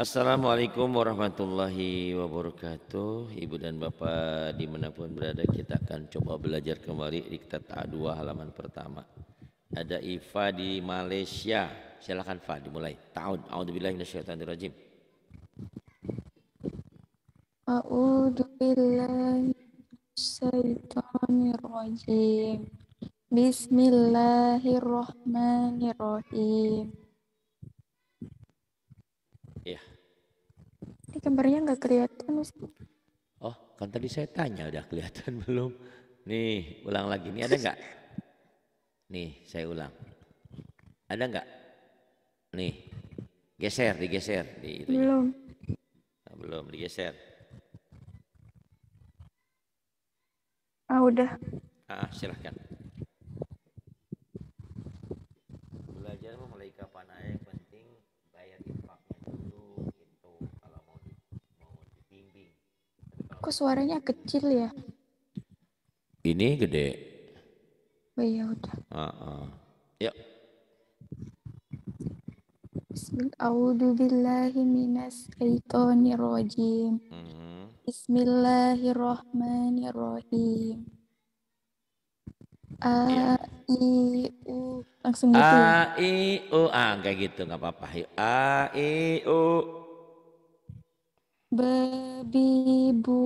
Assalamualaikum warahmatullahi wabarakatuh Ibu dan Bapak dimanapun berada kita akan coba belajar kembali di kitab A2 halaman pertama Ada Iva di Malaysia Silahkan Fa dimulai Ta'ud A'udzubillahi minasyaitonirrajim A'udzubillahi rajim Bismillahirrahmanirrahim Iya. Ini gambarnya nggak kelihatan mas? Oh, kan tadi saya tanya udah kelihatan belum? Nih, ulang lagi. Ini ada nggak? Nih, saya ulang. Ada nggak? Nih, geser, digeser. Di, ya. belum. Nah, belum, digeser. Ah, udah. Ah, silahkan. Kok suaranya kecil ya? Ini gede. Oh, ya udah. Uh -uh. Yuk. Bismillahirrahmanirrahim. Bismillahirrahmanirrahim. A i u langsung gitu. Ya? A i u ah kayak gitu nggak apa-apa. A i u Babi bu,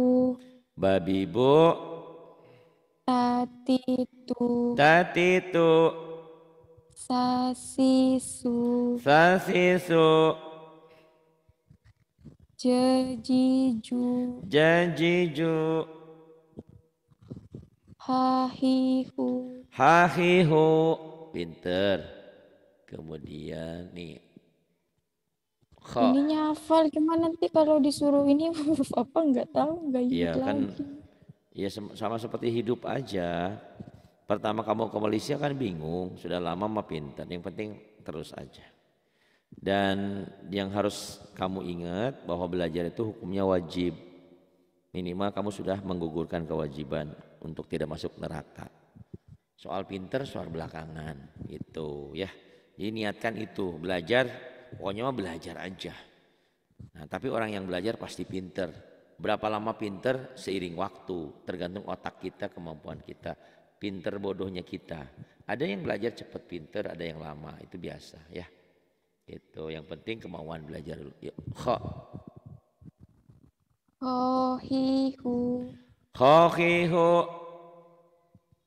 Bebibu. Babibu. Tatitu. Tatitu. Sasisu. Sasisu. Jejiju. Jejiju. Hahihu. Hahihu. Pinter. Kemudian nih Kho. Ininya hafal gimana nanti kalau disuruh ini apa nggak tahu nggak Iya kan. Iya sama seperti hidup aja. Pertama kamu ke Malaysia kan bingung, sudah lama mah pintar. Yang penting terus aja. Dan yang harus kamu ingat bahwa belajar itu hukumnya wajib. Minimal kamu sudah menggugurkan kewajiban untuk tidak masuk neraka. Soal pinter, soal belakangan. Itu ya. Jadi niatkan itu, belajar pokoknya mah belajar aja. Nah, tapi orang yang belajar pasti pinter. Berapa lama pinter? Seiring waktu, tergantung otak kita, kemampuan kita, pinter bodohnya kita. Ada yang belajar cepat pinter, ada yang lama, itu biasa ya. Itu yang penting kemauan belajar dulu. Yuk, kho.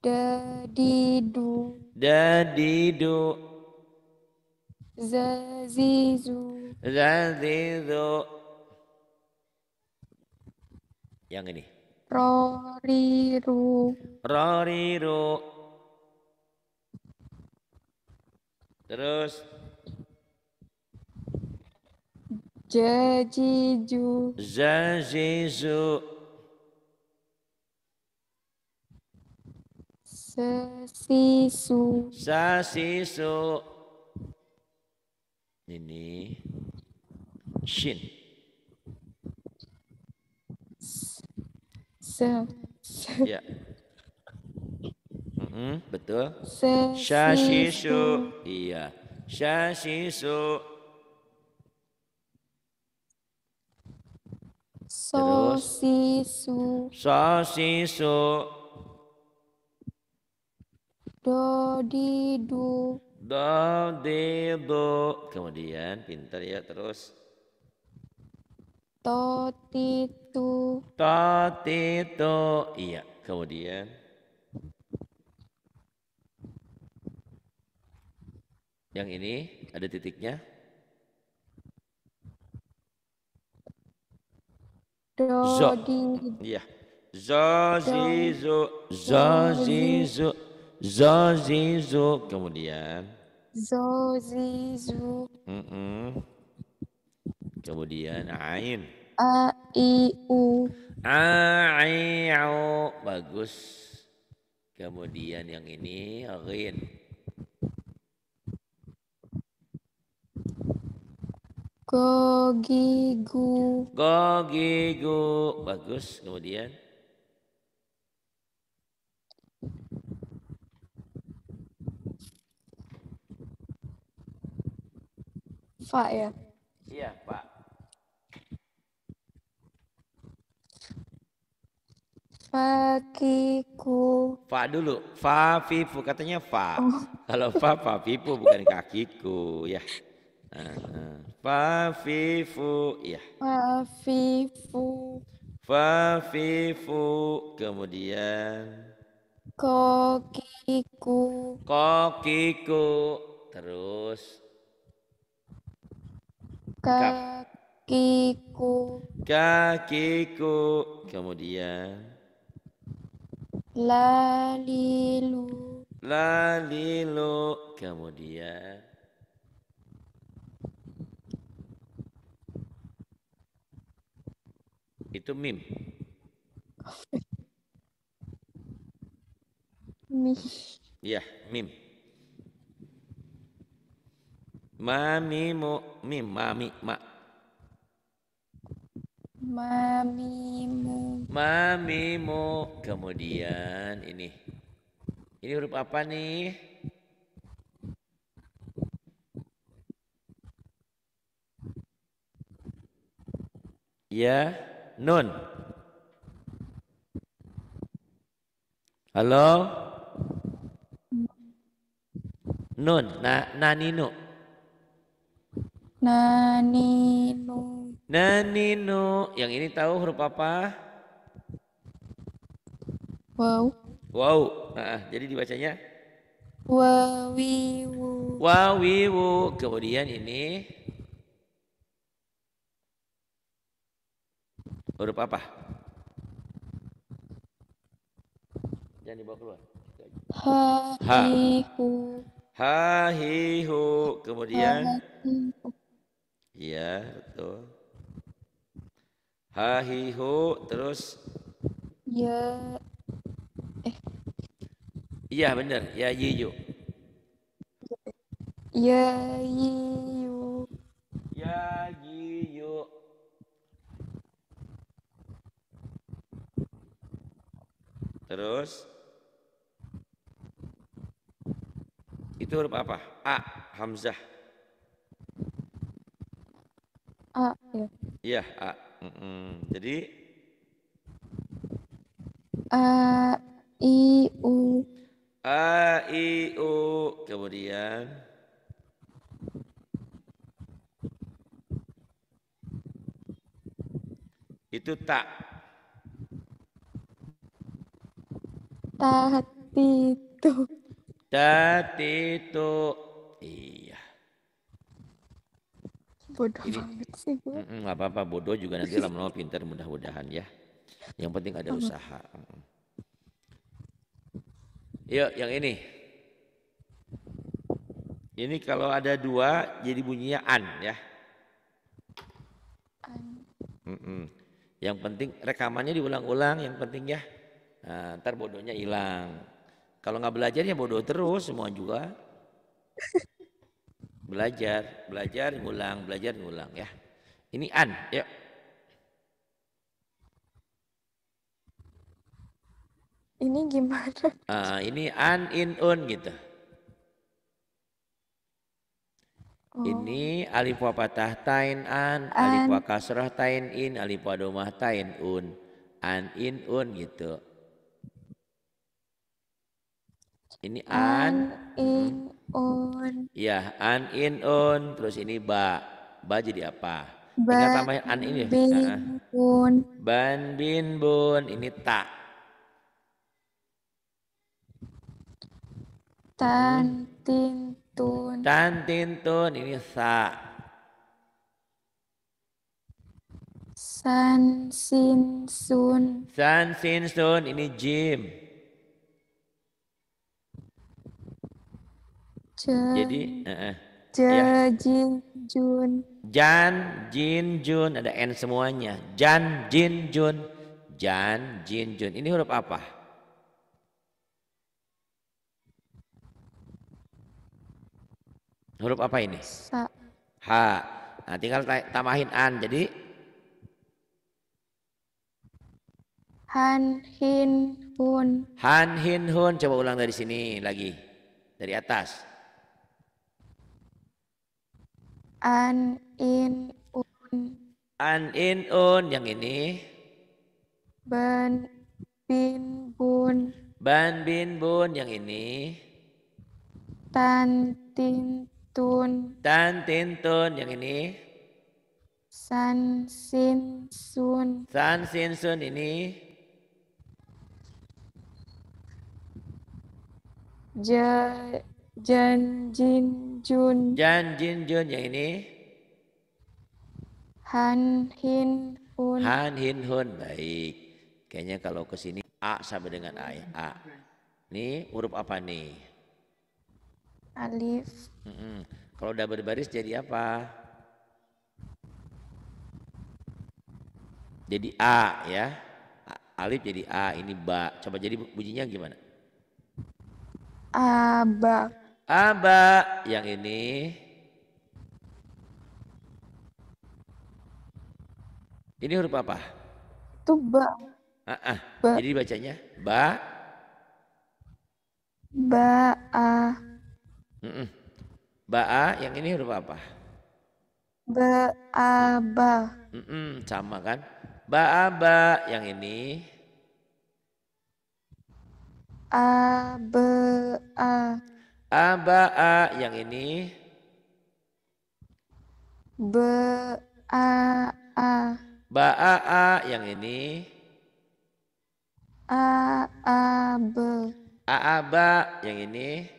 Dadi du. Dadidu. Dadidu. Zazizu. Zazizu. Yang ini. Roriru. Roriru. Terus. Jajiju. Zazizu. Sasisu. Sasisu ini shin se, se. ya mm -hmm, betul se, su iya so sosisu su do di du do Kemudian pintar ya terus. ti tu Iya. Kemudian. Yang ini ada titiknya. Zo. Iya. Zazizu. Zazizu. Zazizu. Kemudian. Zo, zi, Mm -mm. Kemudian ain. A, i, u. A, i, u. Bagus. Kemudian yang ini rin. Gogigu. Gogigu. Bagus. Kemudian Pak ya? Iya, Pak. Fakiku. pak dulu. Fa fifu katanya fa. Oh. Kalau fa fa fifu bukan kakiku ya. Ah, fa fifu ya. Fa fifu. Fa fifu kemudian kokiku. Kokiku terus kakiku kakiku kemudian lalilu lalilu kemudian itu mim mim ya mim Mami mu mim mami ma. Mami mu. Mami mu. Kemudian ini. Ini huruf apa nih? Ya, nun. Halo? Nun, na, naninu. Naninu. Naninu. Yang ini tahu huruf apa? Wow. Wow. Nah, jadi dibacanya? Wawiwu. Wawiwu. Kemudian ini huruf apa? Jangan dibawa keluar. Hahihu. Hahihu. Kemudian. Iya, betul. Hahihu terus ya eh Iya benar, ya yiyu. Ya yiyu. Ya yiyu. Terus itu huruf apa? A, hamzah. A ya. Iya, A. Mm -mm. Jadi A I U A I U kemudian itu tak tak itu tak itu bodoh Ini, Nggak apa-apa, bodoh juga nanti lama-lama pintar mudah-mudahan ya. Yang penting ada usaha. Yuk, yang ini. Ini kalau ada dua jadi bunyinya an ya. An. Yang penting rekamannya diulang-ulang, yang penting ya. Nah, ntar bodohnya hilang. Kalau nggak belajar ya bodoh terus semua juga. Belajar, belajar, ngulang, belajar, ngulang ya. Ini an, yuk. Ini gimana? Uh, ini an, in, un gitu. Oh. Ini alif wa patah tain an, an. alif wa kasrah tain in, alif wa domah tain un. An, in, un gitu. Ini an. an in hmm. un. Iya, an in un. Terus ini ba. Ba jadi apa? Ba, Ingat an ini. Ya? Bin bun. Ban bin bun. Ini ta. Tan hmm. tin tun. Tan tin tun. Ini sa. San sin sun. San sin sun ini jim. Je, Jadi uh, eh, eh. je, ya. Jin Jun. Jan Jin Jun ada n semuanya. Jan Jin Jun. Jan Jin Jun. Ini huruf apa? Huruf apa ini? Sa. Ha. Nah, tinggal tambahin an. Jadi Han Hin Hun. Han Hin Hun. Coba ulang dari sini lagi. Dari atas. An in un. An in un yang ini. Ban bin bun. Ban bin bun yang ini. Tan tin tun. Tan tin tun yang ini. San sin sun. San sin sun ini. Je Jan Jin Jun. Jan Jin Jun yang ini. Han Hin Hun. Han Hin Hun baik. Kayaknya kalau ke sini A sama dengan A ya, A. Ini huruf apa nih? Alif. Mm -mm. Kalau udah berbaris jadi apa? Jadi A ya. Alif jadi A, ini ba. Coba jadi bunyinya gimana? Abak. Aba yang ini Ini huruf apa? Itu ba. Ah, ah. ba. Jadi bacanya ba. Ba a. Mm -mm. Ba a. Yang ini huruf apa? Ba a ba. Mm -mm. Sama kan? Ba a ba. Yang ini. A b a. Aba'a yang ini. Ba'a. Ba'a yang ini. A'ab. A'aba yang ini.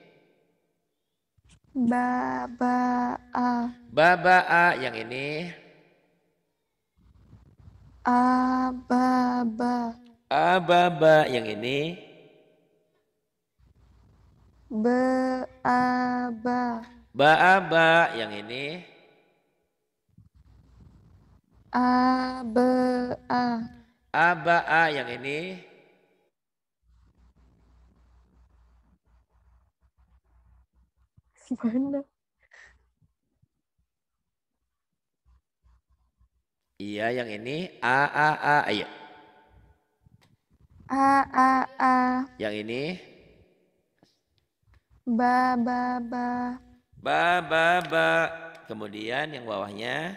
Baba'a. Baba'a yang ini. Ababa. Ababa yang ini. Baaba. Baaba yang ini. Aba. a yang ini. Mana? Iya, yang ini a a a. Iya. A a a. Yang ini Ba, ba, ba. Ba, ba, ba. Kemudian yang bawahnya.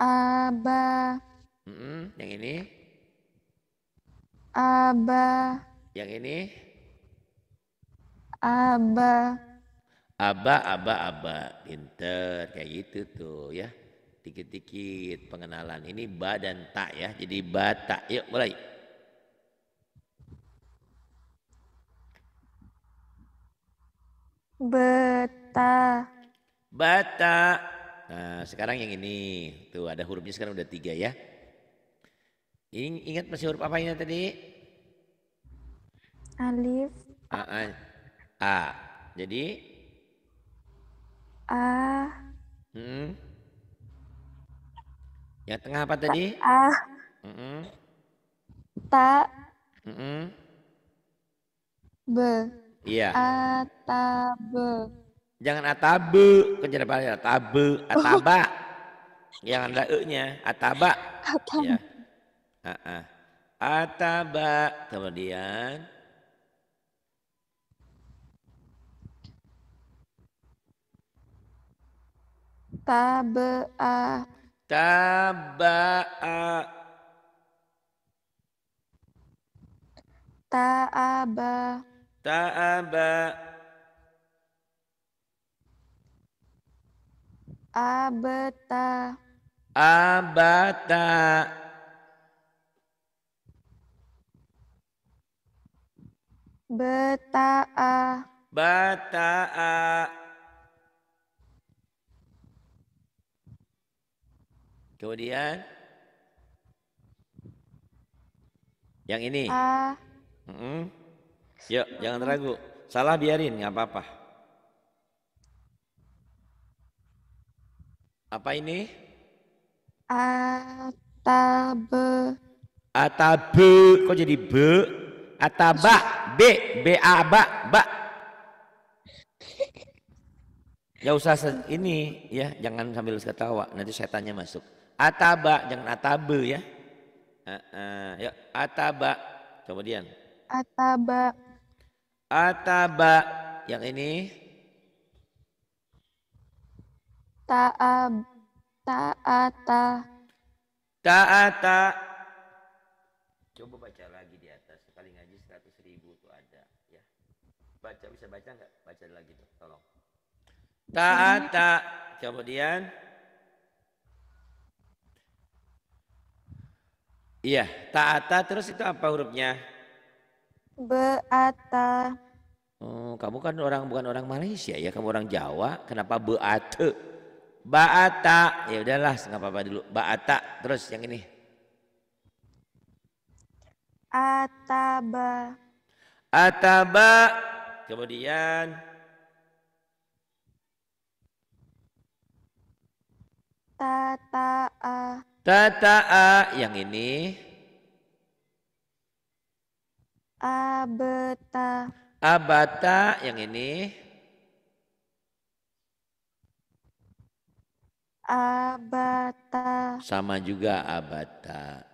Aba. Mm -mm. Yang ini. Aba. Yang ini. Aba. Aba, aba, aba. Pinter. Kayak gitu tuh ya. Dikit-dikit pengenalan. Ini ba dan tak ya. Jadi ba, tak. Yuk mulai. Beta. Bata. Nah, sekarang yang ini. Tuh, ada hurufnya sekarang udah tiga ya. Ini ingat masih huruf apa ini tadi? Alif. A. A. A. Jadi? A. Hmm. Yang tengah apa tadi? A. Mm Ta. Mm -mm. B. Iya. Atabe. Jangan atabe, kejar jadi atabe, ataba. Oh. Yang ada e-nya, ataba. Ataba. Ya. Ha -ha. Ataba. Kemudian Taba'a. Taba'a. Ta'aba. Ta'aba. Abata. Abata. Bata'a. Bata'a. Kemudian yang ini. A. Mm Yuk, ya, jangan ragu. Salah biarin, nggak apa-apa. Apa ini? Atabe. Atabe, kok jadi be? Ataba, b, b a ba, ba. Ya usah ini ya, jangan sambil ketawa, nanti setannya masuk. Ataba, jangan atabe ya. Uh, uh, yuk, ataba. Kemudian. Ataba. Ataba. Yang ini? Ta'ab. Ta'ata. Ta'ata. Coba baca lagi di atas. Sekali ngaji seratus ribu tuh ada. ya. Baca, bisa baca nggak? Baca lagi tuh, tolong. Ta'ata. Kemudian. Iya, ta'ata terus itu apa hurufnya? Beata. Oh, kamu kan orang bukan orang Malaysia ya, kamu orang Jawa, kenapa beate? Baata. Ya udahlah, kenapa apa-apa dulu. Baata. Terus yang ini. Ataba. Ataba. Kemudian Tata'a. Tata'a yang ini. Abeta. Abata yang ini. Abata. Sama juga abata.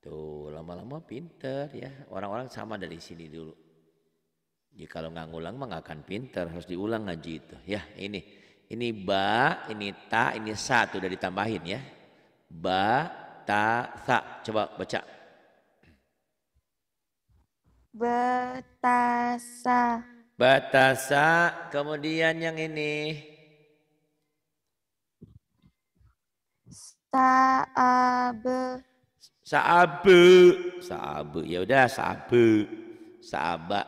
Tuh lama-lama pinter ya. Orang-orang sama dari sini dulu. Ya kalau nggak ngulang mah akan pinter. Harus diulang ngaji itu. Ya ini. Ini ba, ini ta, ini sa. Tuh udah ditambahin ya. Ba, ta, sa. Coba baca. Betasa. Batasa. Kemudian yang ini. Saabe. Saabe. Saabe. Ya udah saabe. Saaba.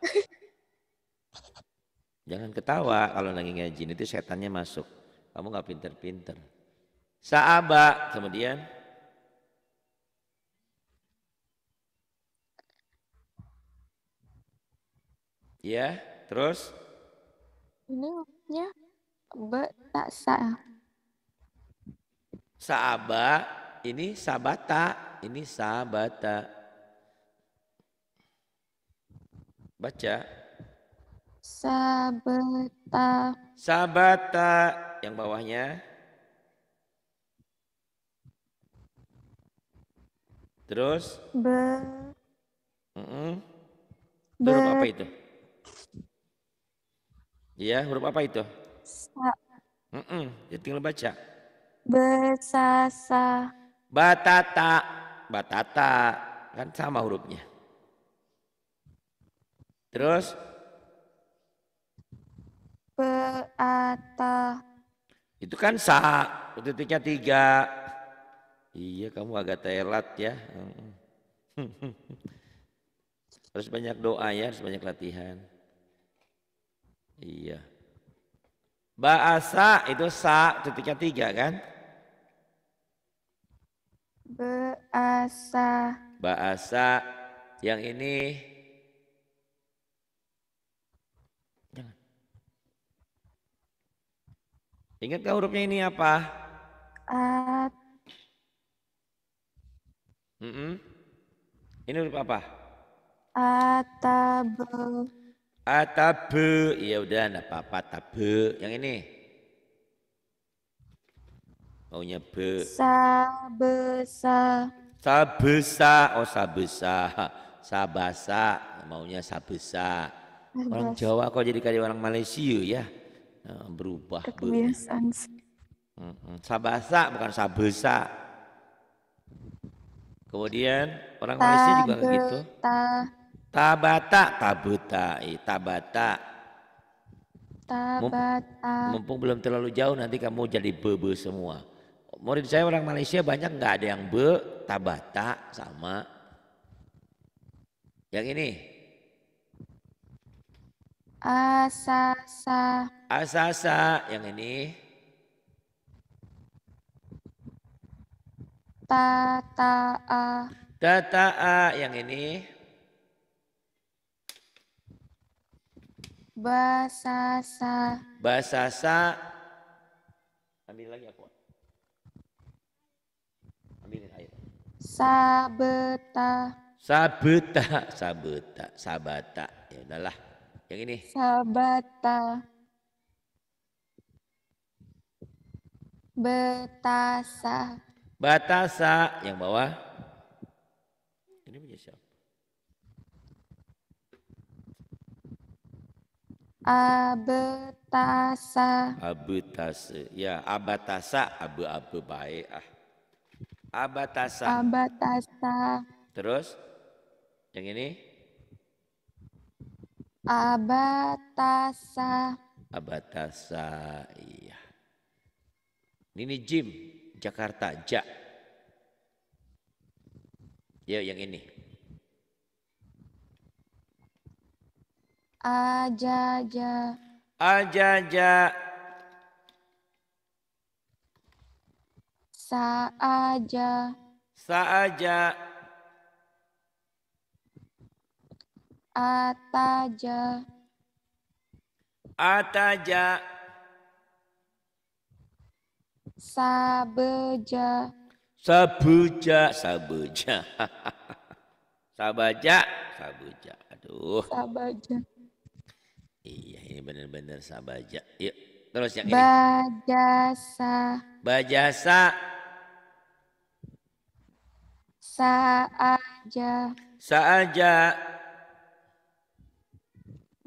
Jangan ketawa kalau lagi ngaji itu setannya masuk. Kamu nggak pinter-pinter. Saaba. Kemudian. Ya, terus? Ini maksudnya be tak sa. Saaba, ini sabata, ini sabata. Baca. Sabata. Sabata yang bawahnya. Terus? Be. Mm -mm. Be. apa itu? Iya, huruf apa itu? Sa. Mm -mm, ya tinggal baca. Besasa. Batata. Batata. Kan sama hurufnya. Terus? Beata. Itu kan sa. Titiknya tiga. Iya, kamu agak telat ya. harus banyak doa ya, harus banyak latihan. Iya. Bahasa itu sa titiknya tiga kan? Bahasa. Bahasa yang ini Jangan. Ingat gak hurufnya ini apa? At. Mm -mm. Ini huruf apa? Atabel. Atabe, ya udah enggak apa-apa tabe. Yang ini. Maunya be. Sabesa. Sabesa, oh sabesa. Sabasa, maunya sabesa. Orang Jawa kok jadi kayak orang Malaysia ya. Nah, berubah. Kebiasaan. Sabasa bukan sabesa. Kemudian orang Malaysia juga gitu. Tabata, tabuta, tabata. Tabata. Mumpung belum terlalu jauh nanti kamu jadi bebe semua. Murid saya orang Malaysia banyak nggak ada yang be, tabata sama. Yang ini. Asasa. Asasa, yang ini. Tataa. Tataa, yang ini. Basasa. Basasa. Ambil lagi aku. Ambilin air. Sabeta. Sabeta, sabeta, sabata. Ya udahlah. Yang ini. Sabata. Betasa. Batasa yang bawah. Ini punya siapa? Abetasa. Abetasa. Ya, abatasa abu-abu baik ah. Abatasa. Abatasa. Terus yang ini? Abatasa. Abatasa. Iya. Ini Jim, Jakarta, Ja. Ya, yang ini. Ajaja. Ajaja. Saaja. Saaja. Ataja. Ataja. Sabeja. Sabuja, sabuja. sabaja, sabuja. Aduh. Sabaja. Ini iya, benar-benar sabaja. Yuk terus yang Bajasa. ini. Bajasa. Bajasa. Saaja. Saaja.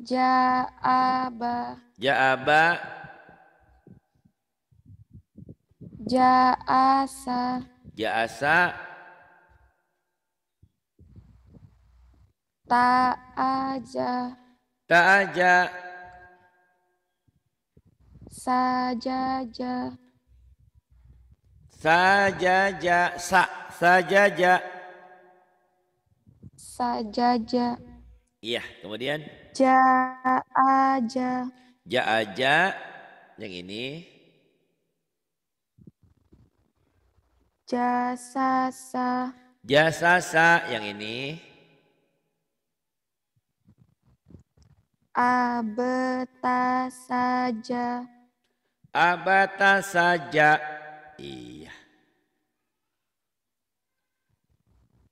Jaaba. Jaaba. Jaasa. Jaasa. Ta'aja. Ta'aja. Saja, ja. Saja, ja. Sa. saja, ja. Saja, ja. Iya, kemudian? Ja, aja. Ja, aja. Yang ini. sa, jasa sa. Yang ini. Abeta saja. Abata saja. Iya.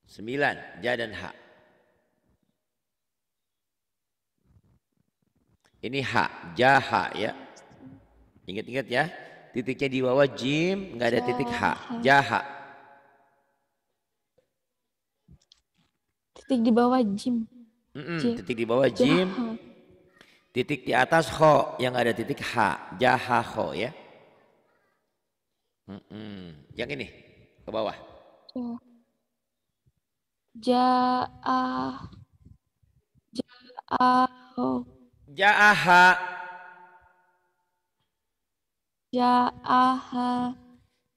Sembilan. Ja dan ha. Ini ha. Jaha ya. Ingat-ingat ya. Titiknya di bawah jim. nggak ada titik ha. Jaha. Titik di bawah jim. Mm -mm, titik di bawah jim. Titik di atas ho yang ada titik ha, jaha ho ya. hmm, hmm. Yang ini ke bawah. Ja, jaa jaah ho. Jaaha. jaha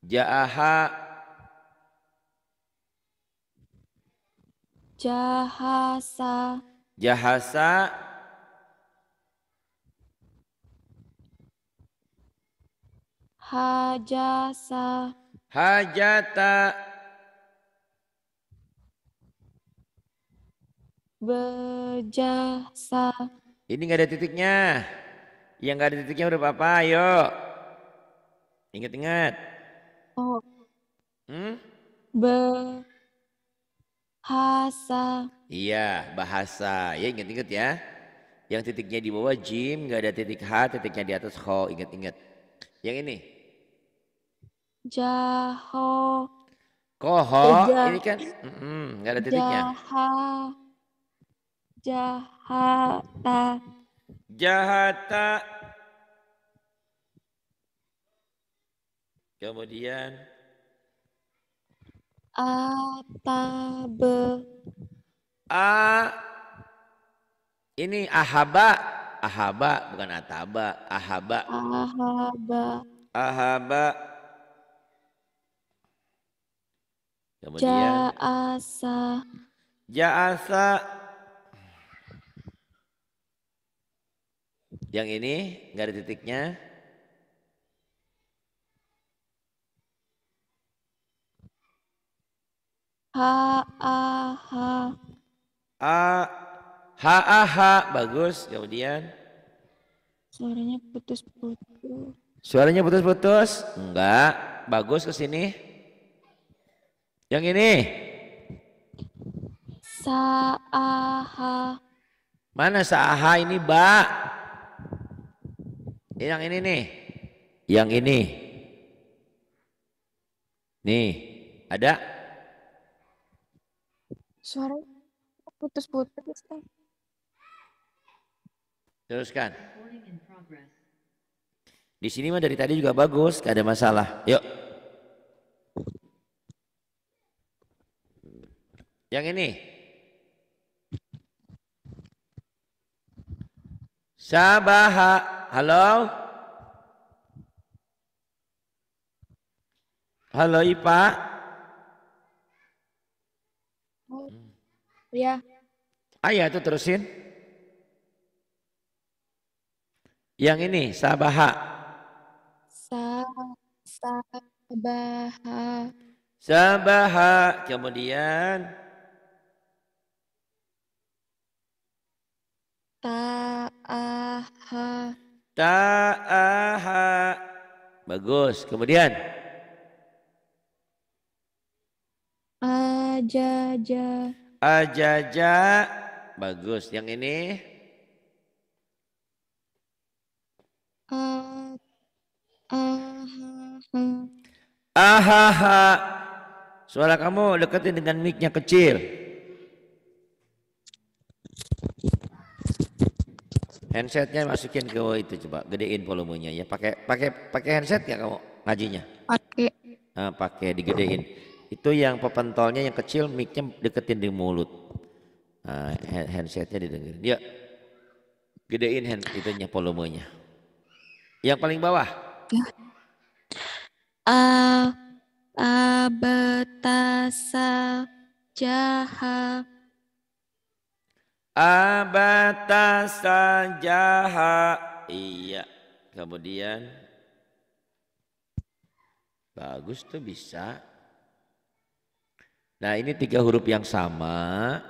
Jaaha. Jahasa. Jahasa. Hajasa. Hajata. Bejasa. Ini nggak ada titiknya. Yang nggak ada titiknya udah apa? Ayo. Ingat-ingat. Oh. Hmm? Bahasa. Iya, bahasa. Ya ingat-ingat ya. Yang titiknya di bawah jim, nggak ada titik H, titiknya di atas kho. Ingat-ingat. Yang ini. Jaho. Koho, eh, ini kan mm, nggak ada titiknya. Jaha. Jahata. Jahata. Kemudian Atabe. A ini ahaba, ahaba bukan ataba, ahaba. Ahaba. Ahaba. Kemudian Ja'asa. Ja'asa. Yang ini enggak ada titiknya. Ha a ha. A ha a ha bagus. Kemudian suaranya putus-putus. Suaranya putus-putus? Enggak. Bagus ke sini. Yang ini. Sa'aha. Mana sa'aha ini, Ba? Yang ini nih. Yang ini. Nih, ada? Suara putus-putus. Teruskan. Di sini mah dari tadi juga bagus, gak ada masalah. Yuk. Yang ini. Sabaha. Halo? Halo Ipa? Oh, ya. itu terusin. Yang ini sabaha. Sa sabaha. Sabaha. Kemudian Ta'aha. Ta'aha. Bagus. Kemudian. Ajaja. Ajaja. Bagus. Yang ini. Uh, Ahaha. Suara kamu deketin dengan micnya kecil. Handsetnya masukin ke itu coba, gedein volumenya ya. Pakai pakai pakai handset ya kamu ngajinya? Pakai. Nah, pakai digedein. Itu yang pepentolnya yang kecil, micnya deketin di mulut. Nah, handsetnya didengar dia gedein hand itunya volumenya. Yang paling bawah. Uh, ya. betasa jahat abata sajaha iya kemudian bagus tuh bisa nah ini tiga huruf yang sama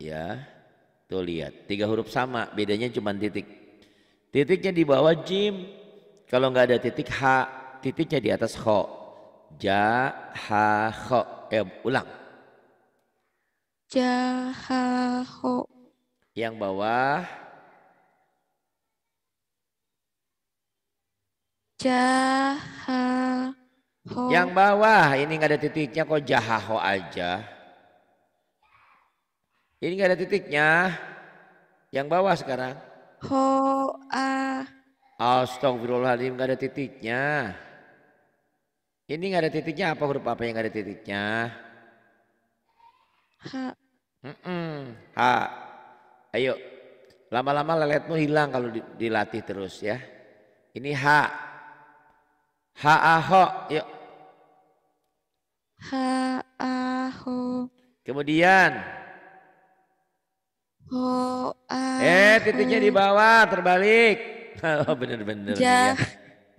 ya tuh lihat tiga huruf sama bedanya cuma titik titiknya di bawah jim kalau nggak ada titik h titiknya di atas kho ja ha kho eh ulang ja ha yang bawah. Jahaho. Yang bawah ini nggak ada titiknya kok jahaho aja. Ini nggak ada titiknya. Yang bawah sekarang. Ho a. Astagfirullahaladzim nggak ada titiknya. Ini nggak ada titiknya apa huruf apa yang nggak ada titiknya? Ha. Mm -mm. Ha. Ayo, lama-lama leletmu hilang kalau dilatih terus ya. Ini H. H A H, yuk. H A H. Kemudian Ho A. Eh, titiknya di bawah, terbalik. Oh, bener-bener ja, ya.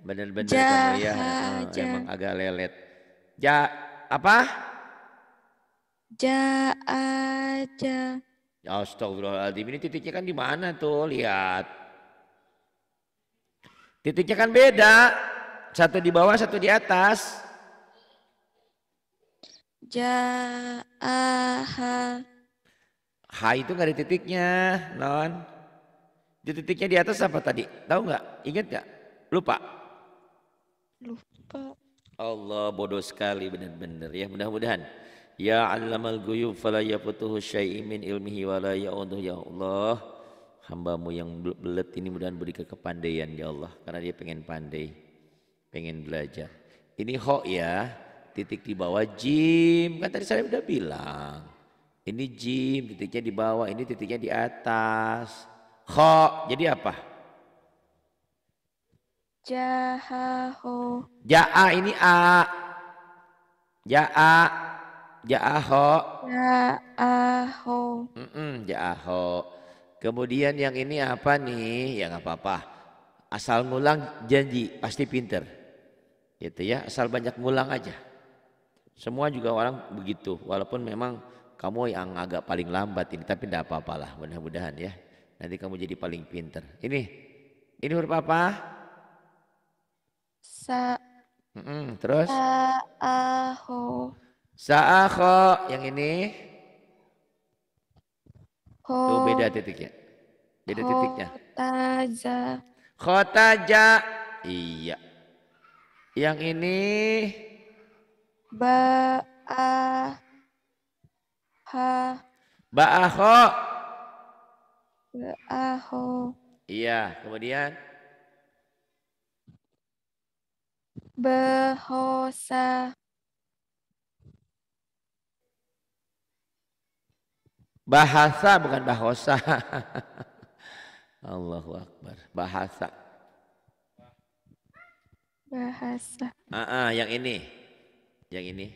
Bener-bener ja, ya. Oh, ja. Emang agak lelet. Ja apa? Ja aja. Ya astagfirullahaladzim. Ini titiknya kan di mana tuh? Lihat. Titiknya kan beda. Satu di bawah, satu di atas. Ja'aha. Ha itu nggak ada titiknya, non. Di titiknya di atas apa tadi? Tahu nggak? Ingat nggak? Lupa. Lupa. Allah bodoh sekali benar-benar ya. Mudah-mudahan Ya allamal guyub fala yafutuhu syai'i min ilmihi wa la ya'uduh ya Allah. Hambamu yang belet ini mudah-mudahan beri kekepandaian ya Allah. Karena dia pengen pandai. Pengen belajar. Ini ho ya. Titik di bawah jim. Kan tadi saya sudah bilang. Ini jim titiknya di bawah. Ini titiknya di atas. Ho jadi apa? Jaha ho Ja'a ini a. Ja'a. Ja'aho. aho. Mm -mm, aho. Kemudian yang ini apa nih? Ya nggak apa-apa. Asal ngulang janji pasti pinter. Gitu ya, asal banyak ngulang aja. Semua juga orang begitu, walaupun memang kamu yang agak paling lambat ini, tapi tidak apa-apalah, mudah-mudahan ya. Nanti kamu jadi paling pinter. Ini, ini huruf apa? Sa. Mm -mm, terus? Sa. Aho. Sa'akho yang ini. Ho, Tuh beda titiknya. Beda titiknya. Khotaja. Khotaja. Iya. Yang ini. Ba'a. Ha. Ba'aho. Ba'aho. Iya, kemudian. Behosa. Bahasa bukan bahasa. Allahu Akbar. Bahasa. Bahasa. Ah, ah, yang ini. Yang ini.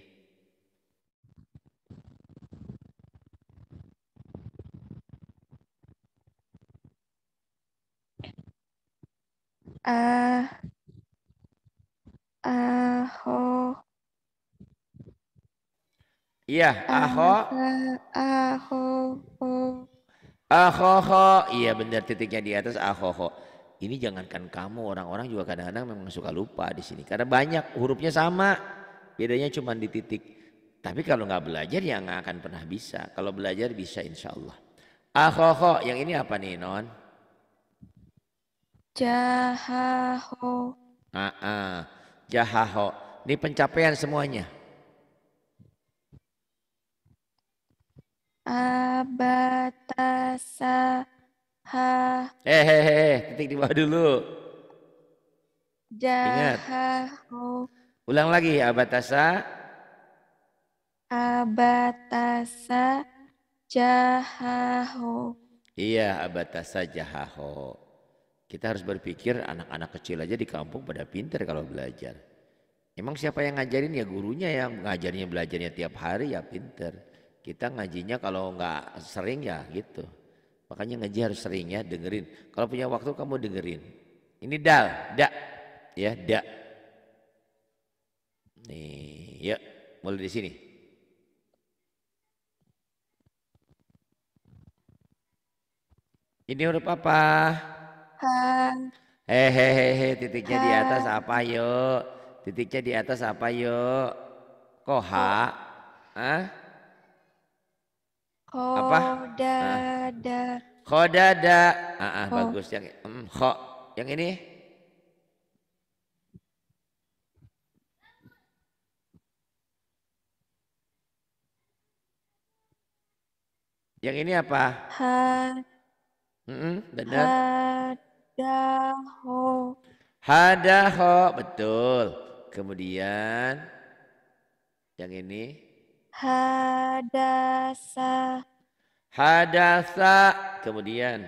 Ah. Uh, ah, uh, Iya, ah, aho. Aho. Aho. Iya benar titiknya di atas aho. Ini jangankan kamu, orang-orang juga kadang-kadang memang suka lupa di sini. Karena banyak hurufnya sama, bedanya cuma di titik. Tapi kalau nggak belajar ya nggak akan pernah bisa. Kalau belajar bisa insya Allah. Aho, yang ini apa nih non? Jahaho. Ah, ah. Jahaho. Ini pencapaian semuanya. abatasa ha hehehe eh, titik eh, di bawah dulu jahahu ulang lagi abatasa abatasa jahahu iya abatasa jahahu kita harus berpikir anak-anak kecil aja di kampung pada pinter kalau belajar emang siapa yang ngajarin ya gurunya yang ngajarnya belajarnya tiap hari ya pinter kita ngajinya kalau nggak sering ya gitu. Makanya ngaji harus sering ya dengerin. Kalau punya waktu kamu dengerin. Ini dal, dak, ya dak. Nih, yuk mulai di sini. Ini huruf apa? Ha. Hehehe, titiknya ha. di atas apa yuk? Titiknya di atas apa yuk? Koha? Ah? apa? Khodada. Oh, nah. Khodada. Ah, ah bagus yang um, kho. Yang ini? Yang ini apa? Ha. Mm -mm, benar. Hadaho. Hadaho, betul. Kemudian yang ini hadasa hadasa kemudian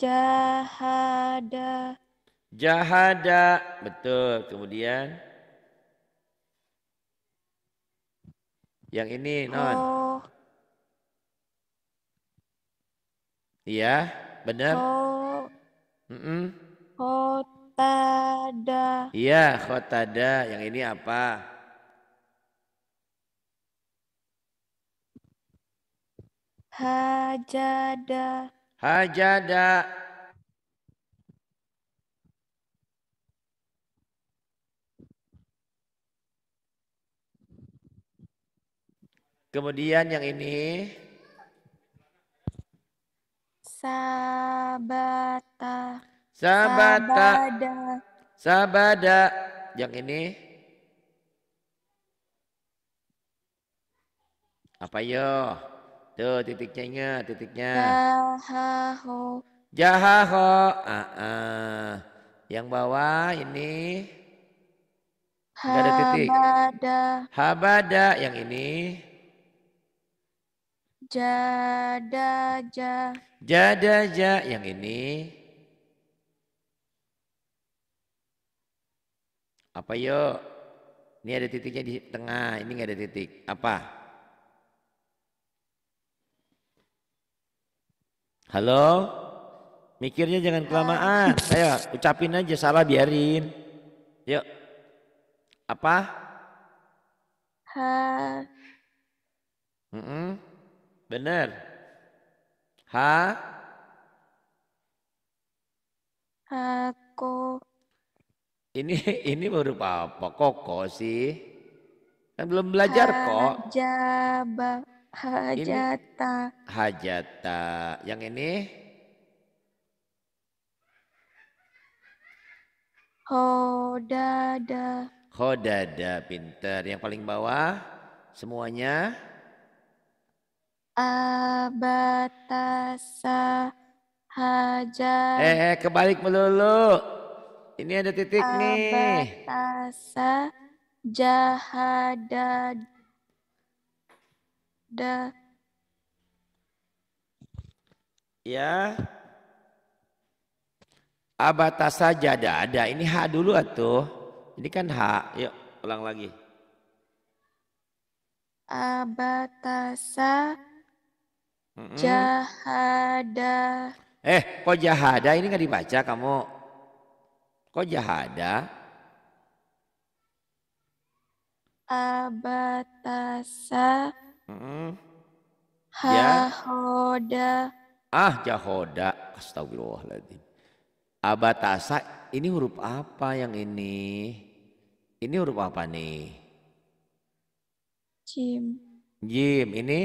jahada jahada betul kemudian yang ini non oh. iya benar oh. Mm -mm. oh khotada. Iya, khotada. Yang ini apa? Hajada. Hajada. Kemudian yang ini Sabata. Sabada, Sabada. Yang ini. Apa yo? Tuh titiknya nya, titiknya. Jahaho. Jahaho. Ah, ah. Yang bawah ini. ada titik. Habada. Habada. Yang ini. Jadaja. Jadaja. Yang ini. Apa yo Ini ada titiknya di tengah, ini nggak ada titik. Apa? Halo? Mikirnya jangan kelamaan. Ayo, ucapin aja salah biarin. Yuk. Apa? Ha. Mm -mm. Bener. Ha. Aku. Ini ini berupa apa? Koko sih. Kan belum belajar kok. Hajaba, hajata. Ini, hajata. Yang ini? Hodada. Hodada, pinter. Yang paling bawah semuanya? Abatasa hajat. Eh, eh kebalik melulu. Ini ada titik nih. Abatasa jahada da ya abatasa jahada ada ini h dulu atuh ini kan h yuk ulang lagi abatasa mm -mm. jahada eh kok jahada ini nggak dibaca kamu Kok jahada? Abatasa. Hmm. Ah, jahoda. Astagfirullahaladzim. Abatasa, ini huruf apa yang ini? Ini huruf apa nih? Jim. Jim, ini?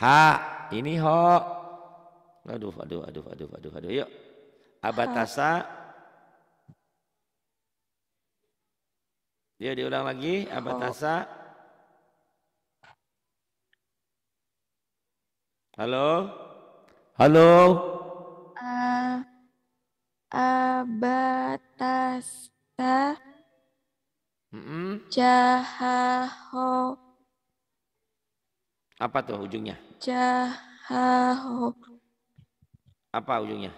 Ha, ini ho. Aduh, aduh, aduh, aduh, aduh, aduh. Yuk. Abatasa. Dia diulang lagi. Oh. Abatasa. Halo. Halo. Uh, abatasa. Mm -mm. Jahaho. Apa tuh ujungnya? Jahaho. Apa ujungnya?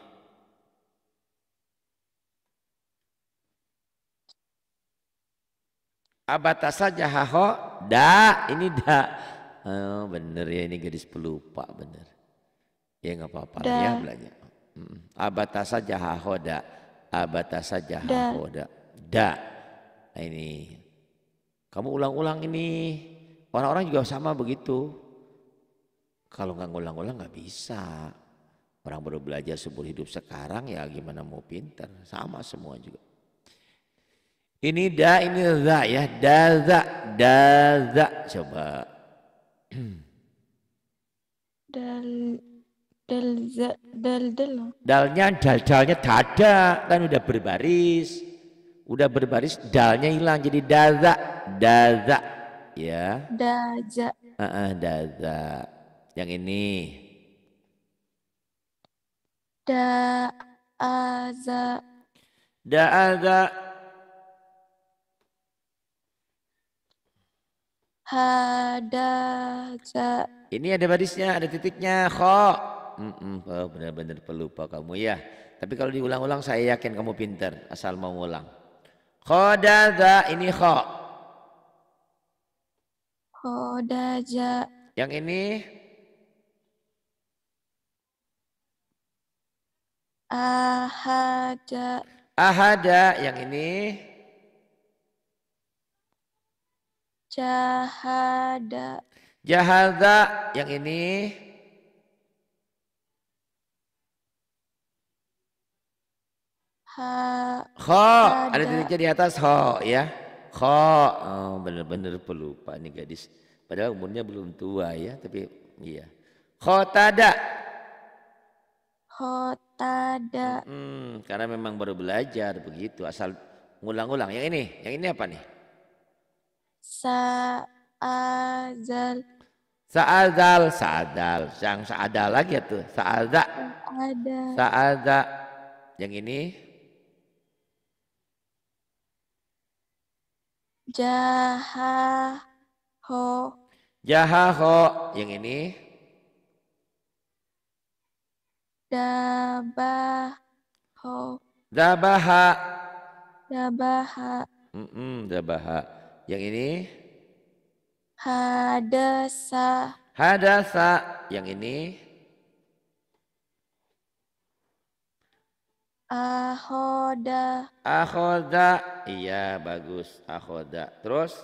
Abata saja haho da ini da oh, bener ya ini gadis pelupa bener ya nggak apa-apa ya belajar abata saja haho da abata saja haho da da nah, ini kamu ulang-ulang ini orang-orang juga sama begitu kalau nggak ngulang-ulang nggak bisa Orang baru belajar seumur hidup sekarang ya gimana mau pintar Sama semua juga. Ini da, ini za ya. Da, za, da, za. Coba. Dal, dal, za, dal, dal. Dalnya, dal, dalnya dada. Kan udah berbaris. Udah berbaris, dalnya hilang. Jadi da, za, da, za. Ya. Da, za. Uh da, za. Yang ini. Da Da'aza Hadaza. Ini ada barisnya, ada titiknya. Kho. Mm -mm, pelupa kamu ya. Tapi kalau diulang-ulang saya yakin kamu pinter. Asal mau ulang. Khodaza. Ini kho. Khodaza. Yang ini? Ahada. Ahada yang ini. Jahada. Jahada yang ini. Ha. Ho. Ada titiknya di atas ho ya. ho Oh, benar bener pelupa nih gadis. Padahal umurnya belum tua ya. Tapi iya. ho tada tada. Hmm, karena memang baru belajar begitu, asal ngulang-ngulang. Yang ini, yang ini apa nih? Sa'azal. Sa'azal, sa'adal. Yang sa'adal lagi ya tuh, sa'ada. Sa'ada. Sa'ada. Yang ini? Jahaho. Jahaho. Yang ini? Dabaho. Dabaha. Dabaha. Mm -mm, dabaha. Yang ini? Hadasa. Hadasa. Yang ini? Ahoda. Ahoda. Iya, bagus. Ahoda. Terus?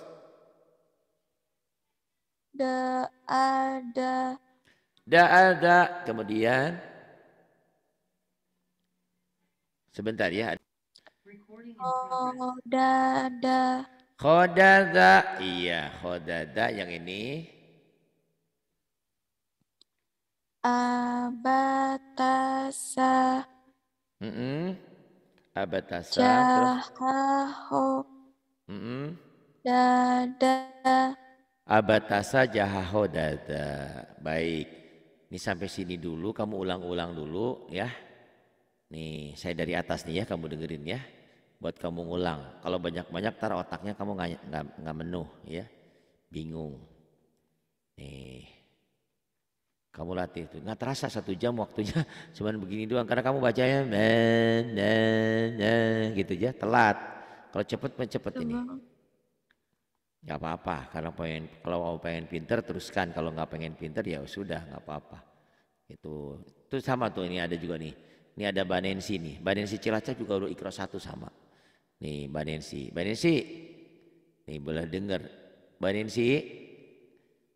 Da ada. Da ada. Kemudian? Sebentar ya. Khodada. Khodada. Iya, khodada yang ini. Abatasa. Mm -mm. Abatasa. Jahaho. Mm -mm. Dada. Abatasa jahaho dada. Baik. Ini sampai sini dulu, kamu ulang-ulang dulu ya. Nih, saya dari atas nih ya, kamu dengerin ya. Buat kamu ngulang. Kalau banyak-banyak tar otaknya kamu nggak menuh ya. Bingung. Nih. Kamu latih itu. Nggak terasa satu jam waktunya cuman begini doang. Karena kamu bacanya dan dan men, gitu ya. Telat. Kalau cepet cepet ini. Gak apa-apa. Kalau pengen kalau mau pengen pinter teruskan. Kalau nggak pengen pinter ya sudah nggak apa-apa. Itu itu sama tuh ini ada juga nih. Ini ada Banensi nih. Banensi Cilacap juga udah ikro satu sama. Nih Banensi. Banensi. Nih boleh dengar. Banensi.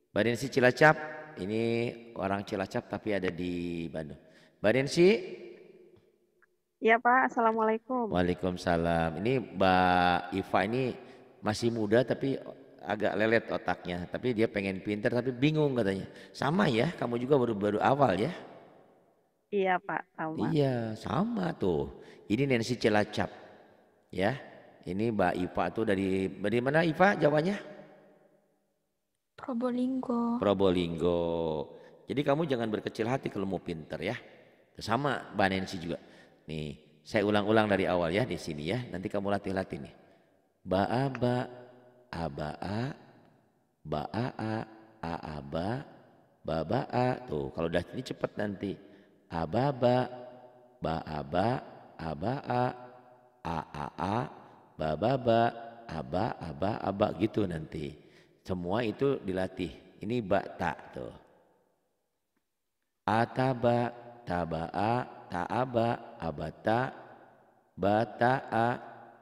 Banensi Cilacap. Ini orang Cilacap tapi ada di Bandung. Banensi. Iya Pak. Assalamualaikum. Waalaikumsalam. Ini Mbak Iva ini masih muda tapi agak lelet otaknya. Tapi dia pengen pinter tapi bingung katanya. Sama ya kamu juga baru-baru awal ya. Iya Pak, sama. Iya, sama tuh. Ini Nancy celacap, Ya. Ini Mbak Ipa tuh dari dari mana Ipa Jawanya? Probolinggo. Probolinggo. Jadi kamu jangan berkecil hati kalau mau pinter ya. Sama Mbak Nancy juga. Nih, saya ulang-ulang dari awal ya di sini ya. Nanti kamu latih-latih nih. Ba'a ba aba'a ba'a a a ba baba'a tuh kalau udah ini cepat nanti ababa baaba abaa aaa bababa aba aba aba gitu nanti semua itu dilatih ini bak tak tuh ataba tabaa taaba abata bataa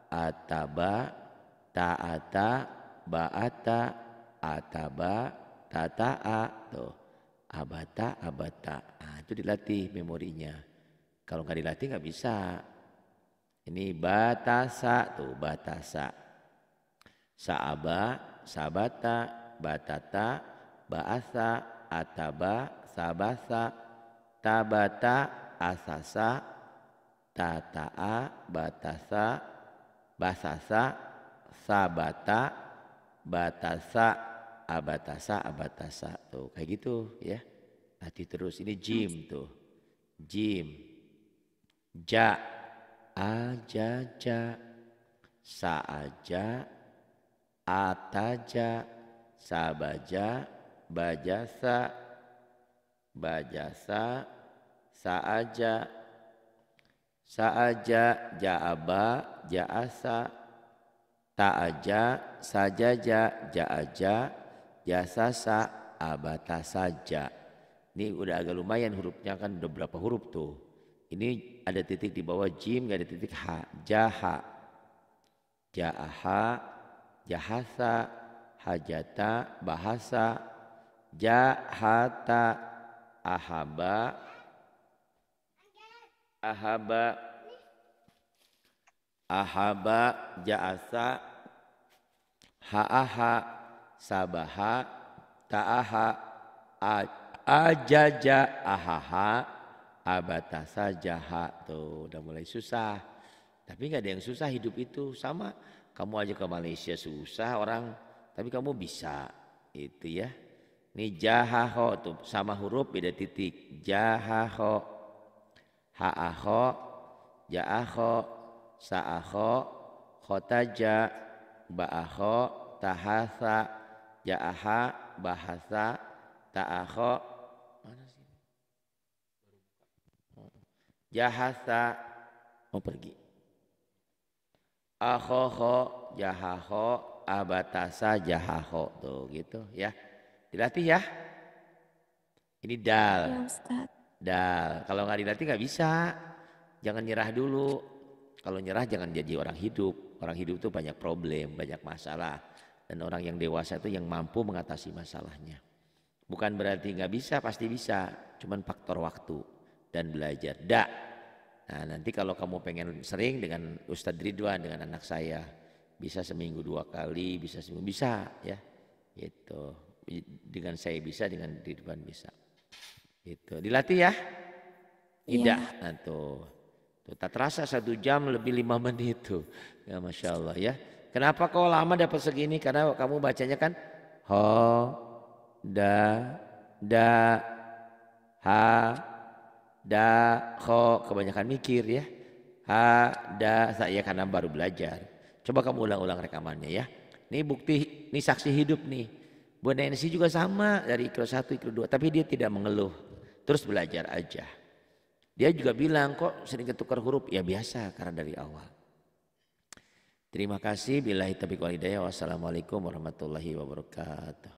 ataba taata baata ataba tataa tuh abata abata itu dilatih memorinya. Kalau nggak dilatih nggak bisa. Ini batasa tuh batasa. Saaba, sabata, batata, baasa, ataba, sabasa, tabata, asasa, tataa, batasa, basasa, sabata, batasa, abatasa, abatasa. Tuh kayak gitu ya hati terus. Ini jim tuh. Jim. Ja. Aja ja. sa Saaja. Ataja. Sabaja. Bajasa. Bajasa. Saaja. Saaja. Jaaba. Jaasa. Ta'aja. Sajaja. Jaaja. Jasasa. Abata saja. Ini udah agak lumayan hurufnya kan udah berapa huruf tuh. Ini ada titik di bawah jim, gak ada titik ha. Jaha. Jaha. jahasa, hajata, bahasa, jahata, ahaba, ahaba, ahaba, jaasa, haaha, sabaha, taaha, ac ajaja ahaha abatasa jaha tuh udah mulai susah tapi nggak ada yang susah hidup itu sama kamu aja ke Malaysia susah orang tapi kamu bisa itu ya ini jahaho tuh sama huruf beda titik jahaho haaho jaaho saaho khotaja baaho tahasa jaaha bahasa taaho Jahasa mau pergi. ahoho jahaho abatasa jahaho tuh gitu ya. Dilatih ya. Ini dal. Ya, Dal. Kalau nggak dilatih nggak bisa. Jangan nyerah dulu. Kalau nyerah jangan jadi orang hidup. Orang hidup tuh banyak problem, banyak masalah. Dan orang yang dewasa itu yang mampu mengatasi masalahnya. Bukan berarti nggak bisa, pasti bisa. Cuman faktor waktu dan belajar dak. Nah, nanti kalau kamu pengen sering dengan Ustadz Ridwan dengan anak saya bisa seminggu dua kali, bisa seminggu bisa ya. Itu Dengan saya bisa, dengan Ridwan bisa. Itu Dilatih ya. Tidak. Iya. Ya. Nah, tuh. Tak terasa satu jam lebih lima menit itu. Ya, Masya Allah ya. Kenapa kok lama dapat segini? Karena kamu bacanya kan ho da da ha da kho kebanyakan mikir ya ha da saya karena baru belajar coba kamu ulang-ulang rekamannya ya ini bukti ini saksi hidup nih Bu Nancy juga sama dari ikro satu ikro dua tapi dia tidak mengeluh terus belajar aja dia juga bilang kok sering ketukar huruf ya biasa karena dari awal Terima kasih. Bila hitabik walidaya. Wassalamualaikum warahmatullahi wabarakatuh.